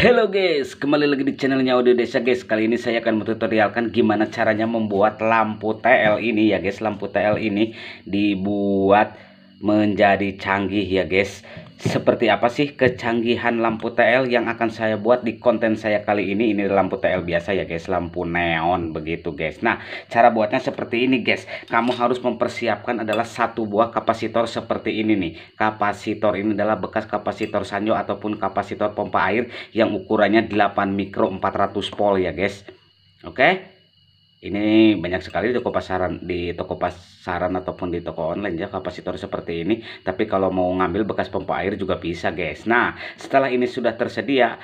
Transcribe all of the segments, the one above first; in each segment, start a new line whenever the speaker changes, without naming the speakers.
Halo guys, kembali lagi di channelnya Audio Desa guys Kali ini saya akan mentutorialkan gimana caranya membuat lampu TL ini ya guys Lampu TL ini dibuat menjadi canggih ya guys seperti apa sih kecanggihan lampu TL yang akan saya buat di konten saya kali ini ini lampu TL biasa ya guys lampu neon begitu guys nah cara buatnya seperti ini guys kamu harus mempersiapkan adalah satu buah kapasitor seperti ini nih kapasitor ini adalah bekas kapasitor Sanyo ataupun kapasitor pompa air yang ukurannya 8 mikro 400 volt ya guys oke okay? ini banyak sekali di toko pasaran di toko pasaran ataupun di toko online ya kapasitor seperti ini tapi kalau mau ngambil bekas pompa air juga bisa guys nah setelah ini sudah tersedia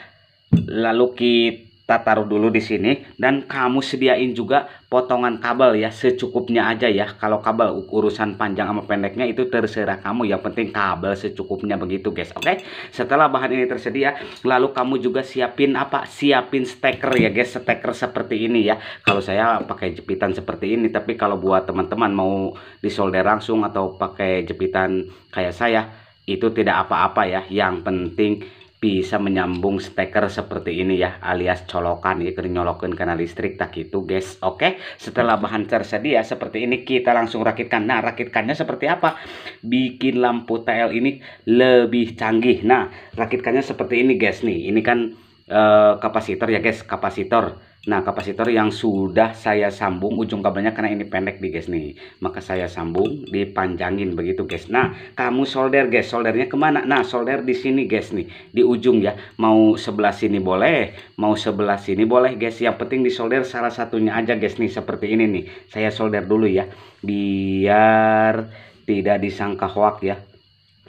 lalu kita kita taruh dulu di sini dan kamu sediain juga potongan kabel ya secukupnya aja ya kalau kabel urusan panjang sama pendeknya itu terserah kamu yang penting kabel secukupnya begitu guys oke okay? setelah bahan ini tersedia lalu kamu juga siapin apa siapin steker ya guys steker seperti ini ya kalau saya pakai jepitan seperti ini tapi kalau buat teman-teman mau disolder langsung atau pakai jepitan kayak saya itu tidak apa-apa ya yang penting bisa menyambung steker seperti ini ya alias colokan ya kena nyolokin karena listrik tak gitu guys oke setelah bahan tersedia seperti ini kita langsung rakitkan nah rakitkannya seperti apa bikin lampu TL ini lebih canggih nah rakitkannya seperti ini guys nih ini kan uh, kapasitor ya guys kapasitor Nah, kapasitor yang sudah saya sambung ujung kabelnya karena ini pendek di guys nih. Maka saya sambung, dipanjangin begitu guys. Nah, kamu solder guys. Soldernya kemana? Nah, solder di sini guys nih. Di ujung ya. Mau sebelah sini boleh. Mau sebelah sini boleh guys. Yang penting di solder salah satunya aja guys nih. Seperti ini nih. Saya solder dulu ya. Biar tidak disangka hoak ya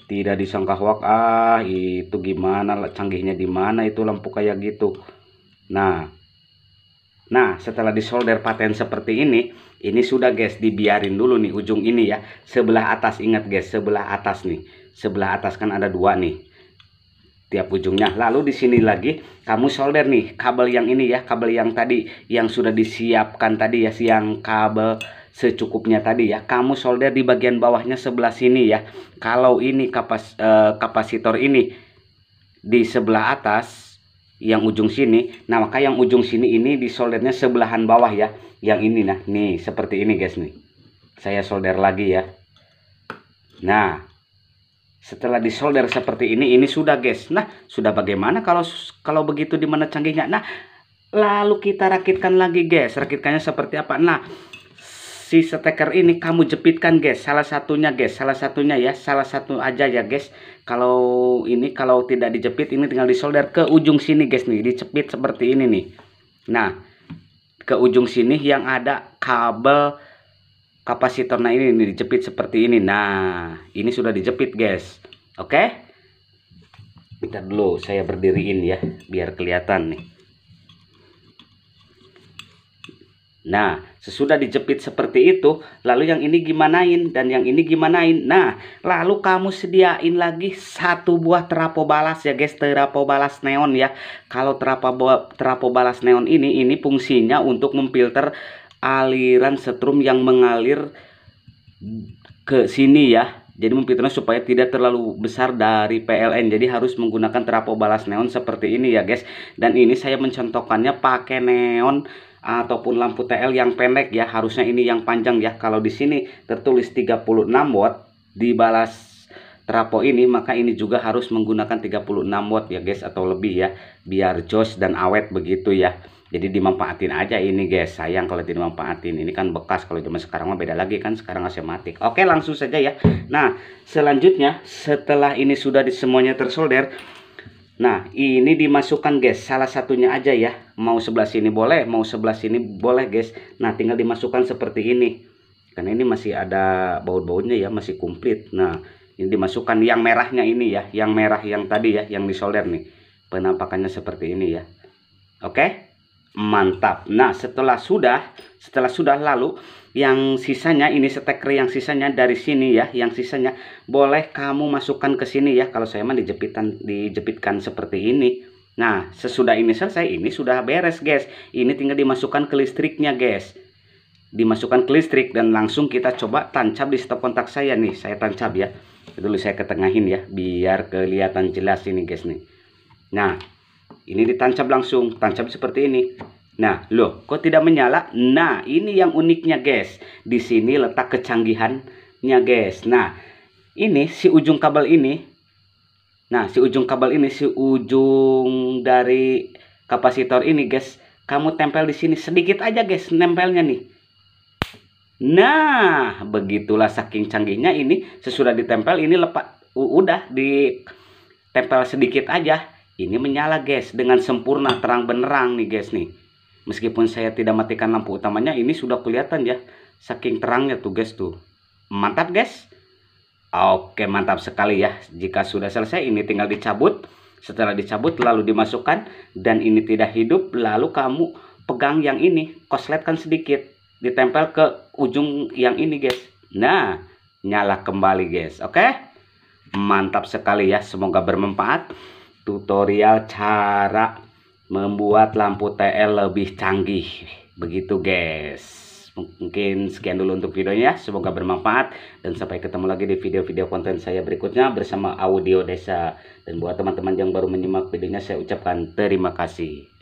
tidak disangka hoak ah itu gimana canggihnya di mana itu lampu kayak gitu nah Nah, setelah disolder paten seperti ini, ini sudah guys, dibiarin dulu nih ujung ini ya. Sebelah atas, ingat guys, sebelah atas nih. Sebelah atas kan ada dua nih. Tiap ujungnya. Lalu di sini lagi, kamu solder nih kabel yang ini ya. Kabel yang tadi, yang sudah disiapkan tadi ya. Siang kabel secukupnya tadi ya. Kamu solder di bagian bawahnya sebelah sini ya. Kalau ini kapas, eh, kapasitor ini di sebelah atas, yang ujung sini. Nah, maka yang ujung sini ini di soldernya sebelahan bawah ya. Yang ini nah, nih seperti ini guys nih. Saya solder lagi ya. Nah, setelah disolder seperti ini ini sudah guys. Nah, sudah bagaimana kalau kalau begitu di mana canggihnya? Nah, lalu kita rakitkan lagi guys. Rakitkannya seperti apa? Nah, si steker ini kamu jepitkan guys salah satunya guys salah satunya ya salah satu aja ya guys kalau ini kalau tidak dijepit ini tinggal disolder ke ujung sini guys nih dijepit seperti ini nih nah ke ujung sini yang ada kabel kapasitor nah ini nih dijepit seperti ini nah ini sudah dijepit guys oke okay? Bentar dulu saya berdiriin ya biar kelihatan nih Nah, sesudah dijepit seperti itu, lalu yang ini gimanain dan yang ini gimanain. Nah, lalu kamu sediain lagi satu buah terapo balas ya guys, terapo balas neon ya. Kalau terapo terapo balas neon ini ini fungsinya untuk memfilter aliran setrum yang mengalir ke sini ya. Jadi memfilternya supaya tidak terlalu besar dari PLN. Jadi harus menggunakan terapo balas neon seperti ini ya guys. Dan ini saya mencontohkannya pakai neon ataupun lampu TL yang pendek ya harusnya ini yang panjang ya kalau di sini tertulis 36 watt di balas trapo ini maka ini juga harus menggunakan 36 watt ya guys atau lebih ya biar jos dan awet begitu ya jadi dimanfaatin aja ini guys sayang kalau dimanfaatin ini kan bekas kalau cuma sekarang mah beda lagi kan sekarang masih matik oke langsung saja ya nah selanjutnya setelah ini sudah di semuanya tersolder nah ini dimasukkan guys salah satunya aja ya mau sebelah sini boleh mau sebelah sini boleh guys nah tinggal dimasukkan seperti ini karena ini masih ada baut-bautnya ya masih komplit nah ini dimasukkan yang merahnya ini ya yang merah yang tadi ya yang disolder nih penampakannya seperti ini ya oke mantap nah setelah sudah setelah sudah lalu yang sisanya ini steker yang sisanya dari sini ya yang sisanya boleh kamu masukkan ke sini ya kalau saya mah dijepitan dijepitkan seperti ini Nah, sesudah ini selesai, ini sudah beres, guys. Ini tinggal dimasukkan ke listriknya, guys. Dimasukkan ke listrik dan langsung kita coba tancap di stop kontak saya nih. Saya tancap ya. Dulu saya ketengahin ya, biar kelihatan jelas ini, guys nih. Nah, ini ditancap langsung, tancap seperti ini. Nah, loh, kok tidak menyala? Nah, ini yang uniknya, guys. Di sini letak kecanggihannya, guys. Nah, ini si ujung kabel ini Nah, si ujung kabel ini, si ujung dari kapasitor ini, guys, kamu tempel di sini sedikit aja, guys, nempelnya nih. Nah, begitulah saking canggihnya ini sesudah ditempel ini lepas udah ditempel sedikit aja. Ini menyala, guys, dengan sempurna terang benerang nih, guys nih. Meskipun saya tidak matikan lampu utamanya, ini sudah kelihatan ya saking terangnya tuh, guys tuh. Mantap, guys. Oke, mantap sekali ya. Jika sudah selesai, ini tinggal dicabut. Setelah dicabut, lalu dimasukkan. Dan ini tidak hidup, lalu kamu pegang yang ini. Kosletkan sedikit. Ditempel ke ujung yang ini, guys. Nah, nyala kembali, guys. Oke? Mantap sekali ya. Semoga bermanfaat. Tutorial cara membuat lampu TL lebih canggih. Begitu, guys. Mungkin sekian dulu untuk videonya, semoga bermanfaat dan sampai ketemu lagi di video-video konten saya berikutnya bersama Audio Desa. Dan buat teman-teman yang baru menyimak videonya saya ucapkan terima kasih.